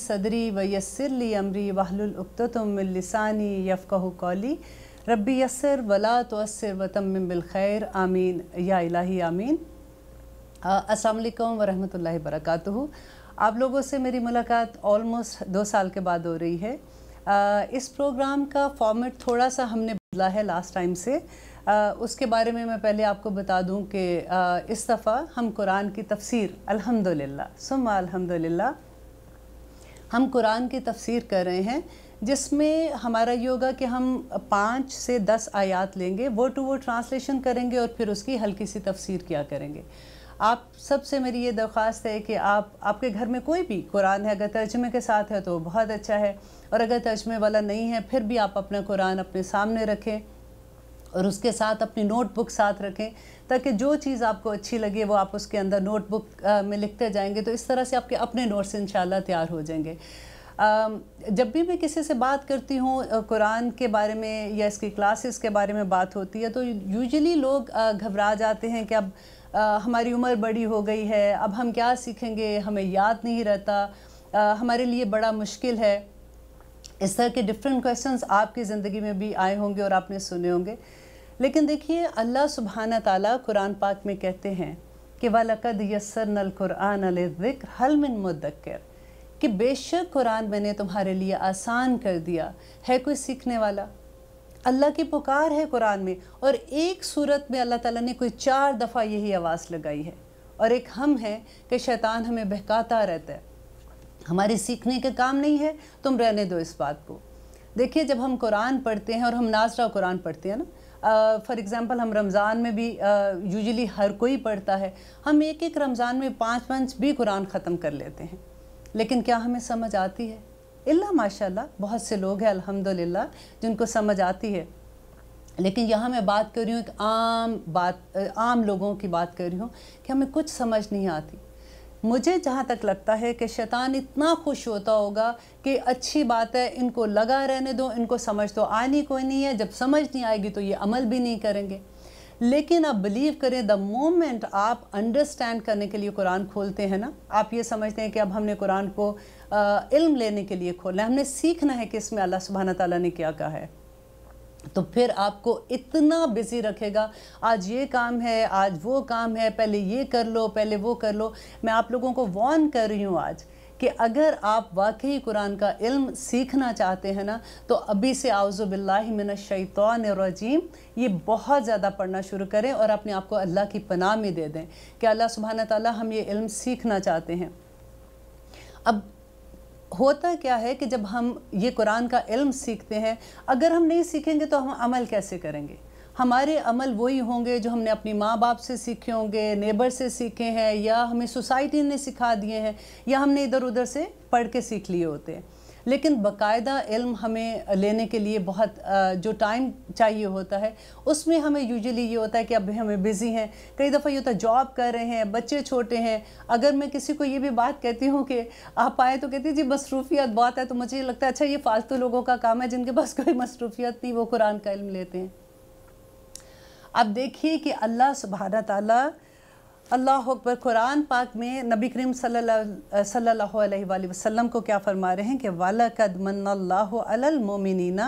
صدری و یسرلی عمری وحل من لسانی یفقہ قولی ربی یسر ولا تور وتمم بالخیر آمین یا الہی آمین السلام علیکم ورحمۃ اللہ وبرکاتہ برکاتہ آپ لوگوں سے میری ملاقات آلموسٹ دو سال کے بعد ہو رہی ہے اس پروگرام کا فارمیٹ تھوڑا سا ہم نے بدلا ہے لاسٹ ٹائم سے اس کے بارے میں میں پہلے آپ کو بتا دوں کہ اس دفعہ ہم قرآن کی تفسیر الحمدللہ للہ سما الحمد ہم قرآن کی تفسیر کر رہے ہیں جس میں ہمارا یہ ہوگا کہ ہم پانچ سے دس آیات لیں گے وہ ٹو وہ ٹرانسلیشن کریں گے اور پھر اس کی ہلکی سی تفسیر کیا کریں گے آپ سب سے میری یہ درخواست ہے کہ آپ آپ کے گھر میں کوئی بھی قرآن ہے اگر ترجمے کے ساتھ ہے تو بہت اچھا ہے اور اگر ترجمے والا نہیں ہے پھر بھی آپ اپنا قرآن اپنے سامنے رکھیں اور اس کے ساتھ اپنی نوٹ بک ساتھ رکھیں تاکہ جو چیز آپ کو اچھی لگے وہ آپ اس کے اندر نوٹ بک میں لکھتے جائیں گے تو اس طرح سے آپ کے اپنے نوٹس انشاءاللہ تیار ہو جائیں گے جب بھی میں کسی سے بات کرتی ہوں قرآن کے بارے میں یا اس کی کلاسز کے بارے میں بات ہوتی ہے تو یوزلی لوگ گھبرا جاتے ہیں کہ اب ہماری عمر بڑی ہو گئی ہے اب ہم کیا سیکھیں گے ہمیں یاد نہیں رہتا ہمارے لیے بڑا مشکل ہے اس طرح کے ڈفرینٹ کویشچنس آپ کی زندگی میں بھی آئے ہوں گے اور آپ نے سنے ہوں گے لیکن دیکھیے اللہ سبحانہ تعالیٰ قرآن پاک میں کہتے ہیں کہ والد یسن القرآن الکر من مدکر کہ بے شک قرآن میں نے تمہارے لیے آسان کر دیا ہے کوئی سیکھنے والا اللہ کی پکار ہے قرآن میں اور ایک صورت میں اللہ تعالیٰ نے کوئی چار دفعہ یہی آواز لگائی ہے اور ایک ہم ہیں کہ شیطان ہمیں بہکاتا رہتا ہے ہماری سیکھنے کا کام نہیں ہے تم رہنے دو اس بات کو دیکھیے جب ہم قرآن پڑھتے ہیں اور ہم ناظرہ قرآن پڑھتے ہیں نا فار ایگزامپل ہم رمضان میں بھی یوزلی ہر کوئی پڑھتا ہے ہم ایک ایک رمضان میں پانچ پانچ بھی قرآن ختم کر لیتے ہیں لیکن کیا ہمیں سمجھ آتی ہے اللہ ماشاء اللہ بہت سے لوگ ہیں الحمدللہ جن کو سمجھ آتی ہے لیکن یہاں میں بات کر رہی ہوں ایک عام بات عام لوگوں کی بات کر رہی ہوں کہ ہمیں کچھ سمجھ نہیں آتی مجھے جہاں تک لگتا ہے کہ شیطان اتنا خوش ہوتا ہوگا کہ اچھی بات ہے ان کو لگا رہنے دو ان کو سمجھ تو آنی کوئی نہیں ہے جب سمجھ نہیں آئے گی تو یہ عمل بھی نہیں کریں گے لیکن آپ بلیو کریں دا مومنٹ آپ انڈرسٹینڈ کرنے کے لیے قرآن کھولتے ہیں نا آپ یہ سمجھتے ہیں کہ اب ہم نے قرآن کو علم لینے کے لیے کھولنا ہے ہم نے سیکھنا ہے کہ اس میں اللہ سبحانہ تعالیٰ نے کیا کہا ہے تو پھر آپ کو اتنا بزی رکھے گا آج یہ کام ہے آج وہ کام ہے پہلے یہ کر لو پہلے وہ کر لو میں آپ لوگوں کو وارن کر رہی ہوں آج کہ اگر آپ واقعی قرآن کا علم سیکھنا چاہتے ہیں نا تو ابھی سے باللہ من الشیطان الرجیم یہ بہت زیادہ پڑھنا شروع کریں اور اپنے آپ کو اللہ کی پناہ میں دے دیں کہ اللہ سبحانہ تعالی ہم یہ علم سیکھنا چاہتے ہیں اب ہوتا کیا ہے کہ جب ہم یہ قرآن کا علم سیکھتے ہیں اگر ہم نہیں سیکھیں گے تو ہم عمل کیسے کریں گے ہمارے عمل وہی ہوں گے جو ہم نے اپنی ماں باپ سے سیکھے ہوں گے نیبر سے سیکھے ہیں یا ہمیں سوسائٹی نے سکھا دیے ہیں یا ہم نے ادھر ادھر سے پڑھ کے سیکھ لیے ہوتے ہیں لیکن باقاعدہ علم ہمیں لینے کے لیے بہت جو ٹائم چاہیے ہوتا ہے اس میں ہمیں یوزلی یہ ہوتا ہے کہ اب ہمیں بزی ہیں کئی دفعہ یہ ہوتا ہے جاب کر رہے ہیں بچے چھوٹے ہیں اگر میں کسی کو یہ بھی بات کہتی ہوں کہ آپ آئے تو کہتی جی مصروفیت بہت ہے تو مجھے یہ لگتا ہے اچھا یہ فالتو لوگوں کا کام ہے جن کے پاس کوئی مصروفیت نہیں وہ قرآن کا علم لیتے ہیں اب دیکھیے کہ اللہ سبحانہ تعالیٰ اللہ اکبر قرآن پاک میں نبی کریم صلی اللہ صلی اللہ علیہ وآلہ وسلم کو کیا فرما رہے ہیں کہ مَنَّ اللَّهُ عَلَى الْمُؤْمِنِينَ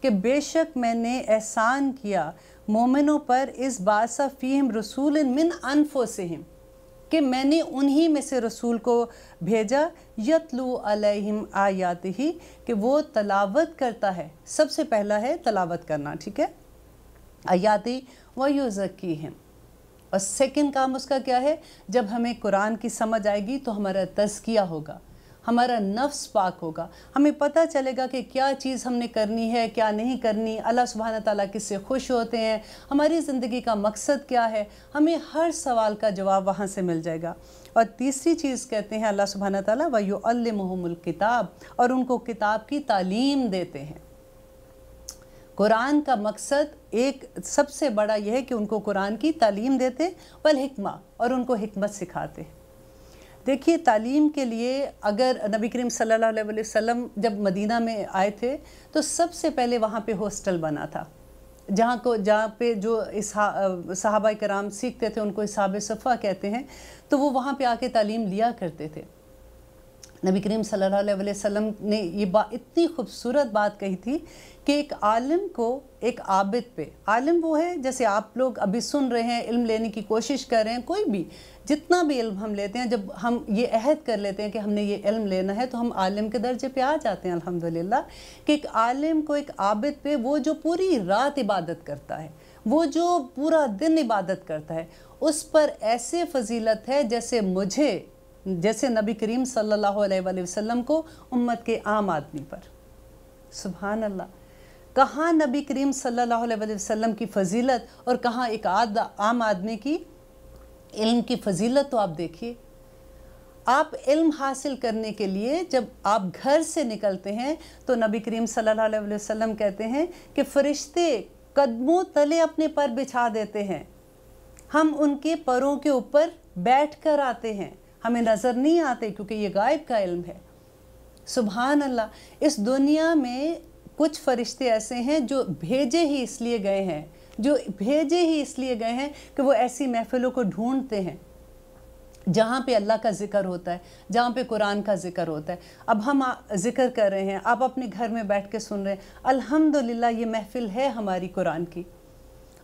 کہ بے شک میں نے احسان کیا مومنوں پر اس باسا فیم رسول من انفسہم کہ میں نے انہی میں سے رسول بھیجا یتلو علیہم آیات ہی کہ وہ تلاوت کرتا ہے سب سے پہلا ہے تلاوت کرنا ٹھیک ہے آیاتی و اور سیکنڈ کام اس کا کیا ہے جب ہمیں قرآن کی سمجھ آئے گی تو ہمارا تزکیہ ہوگا ہمارا نفس پاک ہوگا ہمیں پتہ چلے گا کہ کیا چیز ہم نے کرنی ہے کیا نہیں کرنی اللہ سبحانہ تعالیٰ کس سے خوش ہوتے ہیں ہماری زندگی کا مقصد کیا ہے ہمیں ہر سوال کا جواب وہاں سے مل جائے گا اور تیسری چیز کہتے ہیں اللہ سبحانہ تعالیٰ وَيُعَلِّمُهُمُ الْكِتَابِ الکتاب اور ان کو کتاب کی تعلیم دیتے ہیں قرآن کا مقصد ایک سب سے بڑا یہ ہے کہ ان کو قرآن کی تعلیم دیتے والحکمہ اور ان کو حکمت سکھاتے دیکھیے تعلیم کے لیے اگر نبی کریم صلی اللہ علیہ وسلم جب مدینہ میں آئے تھے تو سب سے پہلے وہاں پہ ہاسٹل بنا تھا جہاں کو جہاں پہ جو صحابہ کرام سیکھتے تھے ان کو صحاب صفحہ کہتے ہیں تو وہ وہاں پہ آ کے تعلیم لیا کرتے تھے نبی کریم صلی اللہ علیہ وسلم نے یہ با اتنی خوبصورت بات کہی تھی کہ ایک عالم کو ایک عابد پہ عالم وہ ہے جیسے آپ لوگ ابھی سن رہے ہیں علم لینے کی کوشش کر رہے ہیں کوئی بھی جتنا بھی علم ہم لیتے ہیں جب ہم یہ عہد کر لیتے ہیں کہ ہم نے یہ علم لینا ہے تو ہم عالم کے درجے پہ آ جاتے ہیں الحمدللہ کہ ایک عالم کو ایک عابد پہ وہ جو پوری رات عبادت کرتا ہے وہ جو پورا دن عبادت کرتا ہے اس پر ایسے فضیلت ہے جیسے مجھے جیسے نبی کریم صلی اللہ علیہ وآلہ وسلم کو امت کے عام آدمی پر سبحان اللہ کہاں نبی کریم صلی اللہ علیہ وآلہ وسلم کی فضیلت اور کہاں ایک عام آدمی کی علم کی فضیلت تو آپ دیکھیے آپ علم حاصل کرنے کے لیے جب آپ گھر سے نکلتے ہیں تو نبی کریم صلی اللہ علیہ وآلہ وسلم کہتے ہیں کہ فرشتے قدموں تلے اپنے پر بچھا دیتے ہیں ہم ان کے پروں کے اوپر بیٹھ کر آتے ہیں ہمیں نظر نہیں آتے کیونکہ یہ غائب کا علم ہے سبحان اللہ اس دنیا میں کچھ فرشتے ایسے ہیں جو بھیجے ہی اس لیے گئے ہیں جو بھیجے ہی اس لیے گئے ہیں کہ وہ ایسی محفلوں کو ڈھونڈتے ہیں جہاں پہ اللہ کا ذکر ہوتا ہے جہاں پہ قرآن کا ذکر ہوتا ہے اب ہم ذکر کر رہے ہیں آپ اپنے گھر میں بیٹھ کے سن رہے ہیں الحمدللہ یہ محفل ہے ہماری قرآن کی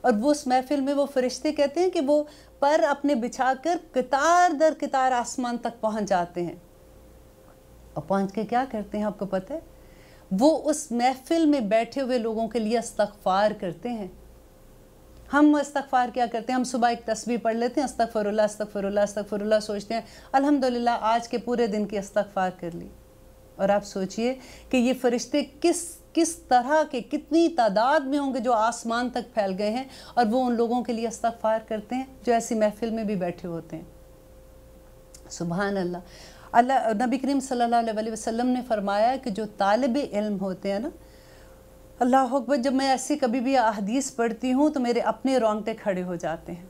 اور وہ اس محفل میں وہ فرشتے کہتے ہیں کہ وہ پر اپنے بچھا کر قطار در قطار آسمان تک پہنچ جاتے ہیں اور پہنچ کے کیا کرتے ہیں آپ کو پتہ ہے وہ اس محفل میں بیٹھے ہوئے لوگوں کے لیے استغفار کرتے ہیں ہم استغفار کیا کرتے ہیں ہم صبح ایک تصویر پڑھ لیتے ہیں استغفر اللہ استغفر اللہ استغفر اللہ سوچتے ہیں الحمدللہ آج کے پورے دن کی استغفار کر لی اور آپ سوچئے کہ یہ فرشتے کس کس طرح کے کتنی تعداد میں ہوں گے جو آسمان تک پھیل گئے ہیں اور وہ ان لوگوں کے لیے استغفار کرتے ہیں جو ایسی محفل میں بھی بیٹھے ہوتے ہیں سبحان اللہ اللہ نبی کریم صلی اللہ علیہ وسلم نے فرمایا کہ جو طالب علم ہوتے ہیں نا اللہ اکبر جب میں ایسی کبھی بھی احادیث پڑھتی ہوں تو میرے اپنے رونگٹے کھڑے ہو جاتے ہیں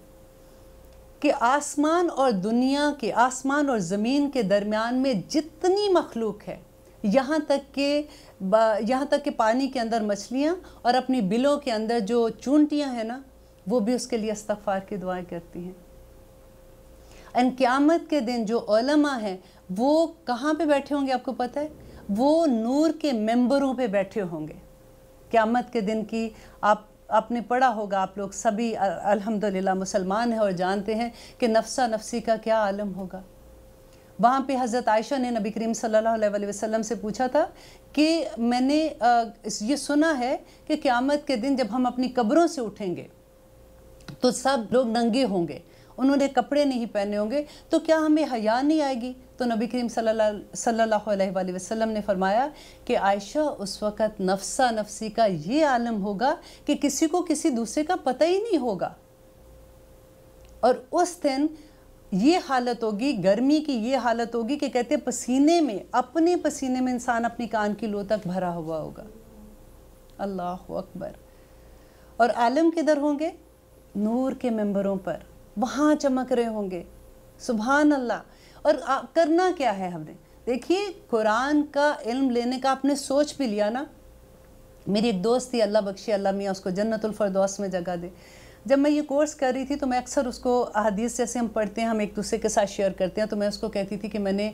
کہ آسمان اور دنیا کے آسمان اور زمین کے درمیان میں جتنی مخلوق ہے یہاں تک کہ یہاں تک کہ پانی کے اندر مچھلیاں اور اپنی بلوں کے اندر جو چونٹیاں ہیں نا وہ بھی اس کے لیے استغفار کی دعائیں کرتی ہیں ان قیامت کے دن جو علماء ہیں وہ کہاں پہ بیٹھے ہوں گے آپ کو پتہ ہے وہ نور کے ممبروں پہ بیٹھے ہوں گے قیامت کے دن کی آپ آپ نے پڑھا ہوگا آپ لوگ سبھی الحمدللہ مسلمان ہیں اور جانتے ہیں کہ نفسہ نفسی کا کیا عالم ہوگا وہاں پہ حضرت عائشہ نے نبی کریم صلی اللہ علیہ وسلم سے پوچھا تھا کہ میں نے یہ سنا ہے کہ قیامت کے دن جب ہم اپنی قبروں سے اٹھیں گے تو سب لوگ ننگے ہوں گے انہوں نے کپڑے نہیں پہنے ہوں گے تو کیا ہمیں حیا نہیں آئے گی تو نبی کریم صلی اللہ صلی اللہ علیہ وسلم نے فرمایا کہ عائشہ اس وقت نفسہ نفسی کا یہ عالم ہوگا کہ کسی کو کسی دوسرے کا پتہ ہی نہیں ہوگا اور اس دن یہ حالت ہوگی گرمی کی یہ حالت ہوگی کہ کہتے ہیں پسینے میں اپنے پسینے میں انسان اپنی کان کی لو تک بھرا ہوا ہوگا اللہ اکبر اور عالم کدھر ہوں گے نور کے ممبروں پر وہاں چمک رہے ہوں گے سبحان اللہ اور کرنا کیا ہے ہم نے دیکھیے قرآن کا علم لینے کا آپ نے سوچ بھی لیا نا میری ایک دوست تھی اللہ بخشی اللہ میاں اس کو جنت الفردوس میں جگہ دے جب میں یہ کورس کر رہی تھی تو میں اکثر اس کو حدیث جیسے ہم پڑھتے ہیں ہم ایک دوسرے کے ساتھ شیئر کرتے ہیں تو میں اس کو کہتی تھی کہ میں نے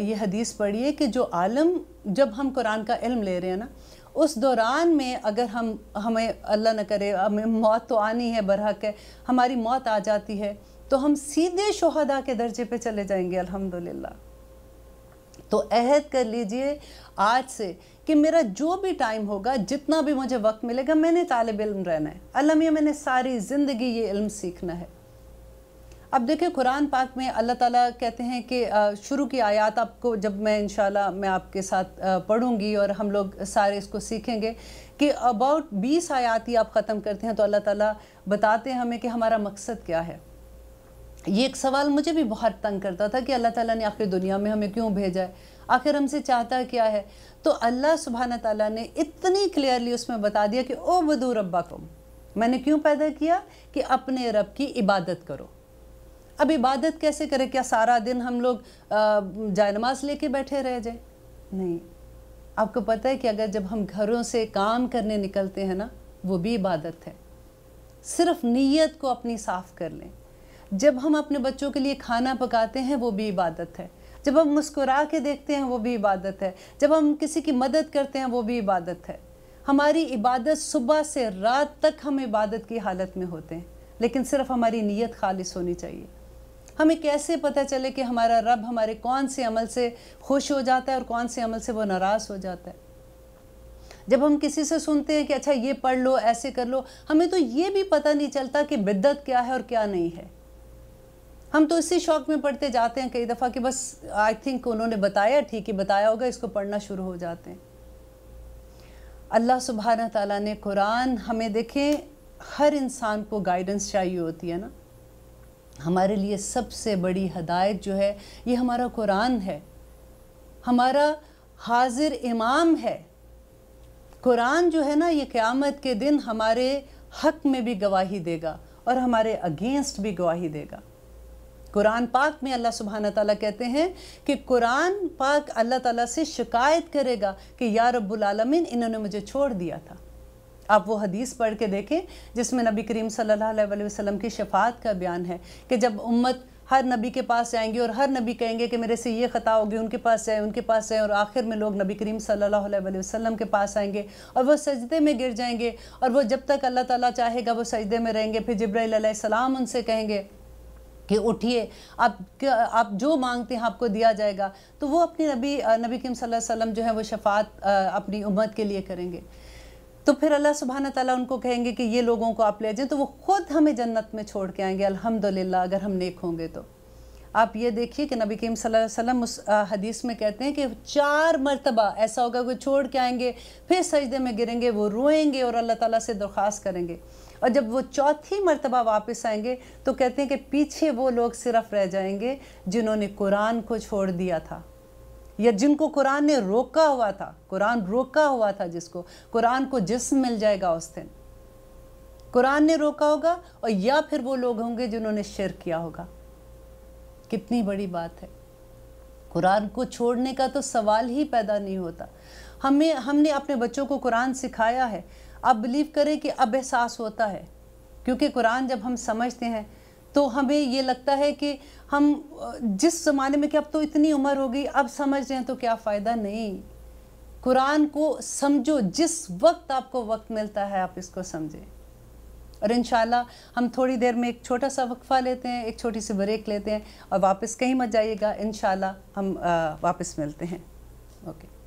یہ حدیث پڑھی ہے کہ جو عالم جب ہم قرآن کا علم لے رہے ہیں نا اس دوران میں اگر ہم ہمیں اللہ نہ کرے ہمیں موت تو آنی ہے برحق ہے ہماری موت آ جاتی ہے تو ہم سیدھے شہدا کے درجے پہ چلے جائیں گے الحمدللہ للہ تو عہد کر لیجئے آج سے کہ میرا جو بھی ٹائم ہوگا جتنا بھی مجھے وقت ملے گا میں نے طالب علم رہنا ہے اللہ میں نے ساری زندگی یہ علم سیکھنا ہے اب دیکھیں قرآن پاک میں اللہ تعالیٰ کہتے ہیں کہ شروع کی آیات آپ کو جب میں انشاءاللہ میں آپ کے ساتھ پڑھوں گی اور ہم لوگ سارے اس کو سیکھیں گے کہ اباؤٹ بیس آیات ہی آپ ختم کرتے ہیں تو اللہ تعالیٰ بتاتے ہیں ہمیں کہ ہمارا مقصد کیا ہے یہ ایک سوال مجھے بھی بہت تنگ کرتا تھا کہ اللہ تعالیٰ نے آخر دنیا میں ہمیں کیوں بھیجا ہے آخر ہم سے چاہتا کیا ہے تو اللہ سبحانہ تعالیٰ نے اتنی کلیئرلی اس میں بتا دیا کہ او بدو ربا میں نے کیوں پیدا کیا کہ اپنے رب کی عبادت کرو اب عبادت کیسے کرے کیا سارا دن ہم لوگ جائے نماز لے کے بیٹھے رہ جائیں نہیں آپ کو پتہ ہے کہ اگر جب ہم گھروں سے کام کرنے نکلتے ہیں نا وہ بھی عبادت ہے صرف نیت کو اپنی صاف کر لیں جب ہم اپنے بچوں کے لیے کھانا پکاتے ہیں وہ بھی عبادت ہے جب ہم مسکرا کے دیکھتے ہیں وہ بھی عبادت ہے جب ہم کسی کی مدد کرتے ہیں وہ بھی عبادت ہے ہماری عبادت صبح سے رات تک ہم عبادت کی حالت میں ہوتے ہیں لیکن صرف ہماری نیت خالص ہونی چاہیے ہمیں کیسے پتہ چلے کہ ہمارا رب ہمارے کون سے عمل سے خوش ہو جاتا ہے اور کون سے عمل سے وہ ناراض ہو جاتا ہے جب ہم کسی سے سنتے ہیں کہ اچھا یہ پڑھ لو ایسے کر لو ہمیں تو یہ بھی پتہ نہیں چلتا کہ بدت کیا ہے اور کیا نہیں ہے ہم تو اسی شوق میں پڑھتے جاتے ہیں کئی دفعہ کہ بس آئی تھنک انہوں نے بتایا ٹھیک ہے بتایا ہوگا اس کو پڑھنا شروع ہو جاتے ہیں اللہ سبحانہ تعالیٰ نے قرآن ہمیں دیکھیں ہر انسان کو گائیڈنس چاہیے ہوتی ہے نا ہمارے لیے سب سے بڑی ہدایت جو ہے یہ ہمارا قرآن ہے ہمارا حاضر امام ہے قرآن جو ہے نا یہ قیامت کے دن ہمارے حق میں بھی گواہی دے گا اور ہمارے اگینسٹ بھی گواہی دے گا قرآن پاک میں اللہ سبحانہ تعالیٰ کہتے ہیں کہ قرآن پاک اللہ تعالیٰ سے شکایت کرے گا کہ یا رب العالمین انہوں نے مجھے چھوڑ دیا تھا آپ وہ حدیث پڑھ کے دیکھیں جس میں نبی کریم صلی اللہ علیہ وسلم کی شفاعت کا بیان ہے کہ جب امت ہر نبی کے پاس جائیں گے اور ہر نبی کہیں گے کہ میرے سے یہ خطا ہوگی ان کے پاس جائیں ان کے پاس جائیں اور آخر میں لوگ نبی کریم صلی اللہ علیہ وسلم کے پاس آئیں گے اور وہ سجدے میں گر جائیں گے اور وہ جب تک اللہ تعالیٰ چاہے گا وہ سجدے میں رہیں گے پھر جبرائیل علیہ السلام ان سے کہیں گے کہ اٹھیے آپ آپ جو مانگتے ہیں آپ کو دیا جائے گا تو وہ اپنی نبی نبی کیم صلی اللہ علیہ وسلم جو ہے وہ شفاعت اپنی امت کے لیے کریں گے تو پھر اللہ سبحانہ تعالیٰ ان کو کہیں گے کہ یہ لوگوں کو آپ لے جائیں تو وہ خود ہمیں جنت میں چھوڑ کے آئیں گے الحمدللہ اگر ہم نیک ہوں گے تو آپ یہ دیکھیے کہ نبی کیم صلی اللہ علیہ وسلم اس حدیث میں کہتے ہیں کہ چار مرتبہ ایسا ہوگا کہ چھوڑ کے آئیں گے پھر سجدے میں گریں گے وہ روئیں گے اور اللہ تعالیٰ سے درخواست کریں گے اور جب وہ چوتھی مرتبہ واپس آئیں گے تو کہتے ہیں کہ پیچھے وہ لوگ صرف رہ جائیں گے جنہوں نے قرآن کو چھوڑ دیا تھا یا جن کو قرآن نے روکا ہوا تھا قرآن روکا ہوا تھا جس کو قرآن کو جسم مل جائے گا اس دن قرآن نے روکا ہوگا اور یا پھر وہ لوگ ہوں گے جنہوں نے شیر کیا ہوگا کتنی بڑی بات ہے قرآن کو چھوڑنے کا تو سوال ہی پیدا نہیں ہوتا ہمیں ہم نے اپنے بچوں کو قرآن سکھایا ہے آپ بلیو کریں کہ اب احساس ہوتا ہے کیونکہ قرآن جب ہم سمجھتے ہیں تو ہمیں یہ لگتا ہے کہ ہم جس زمانے میں کہ اب تو اتنی عمر ہو گئی اب سمجھ رہے ہیں تو کیا فائدہ نہیں قرآن کو سمجھو جس وقت آپ کو وقت ملتا ہے آپ اس کو سمجھیں اور انشاءاللہ ہم تھوڑی دیر میں ایک چھوٹا سا وقفہ لیتے ہیں ایک چھوٹی سی بریک لیتے ہیں اور واپس کہیں مت جائیے گا انشاءاللہ ہم واپس ملتے ہیں اوکے